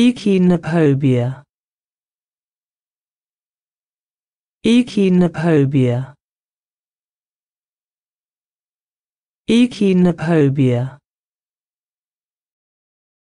Echinophobia Echinophobia Echinophobia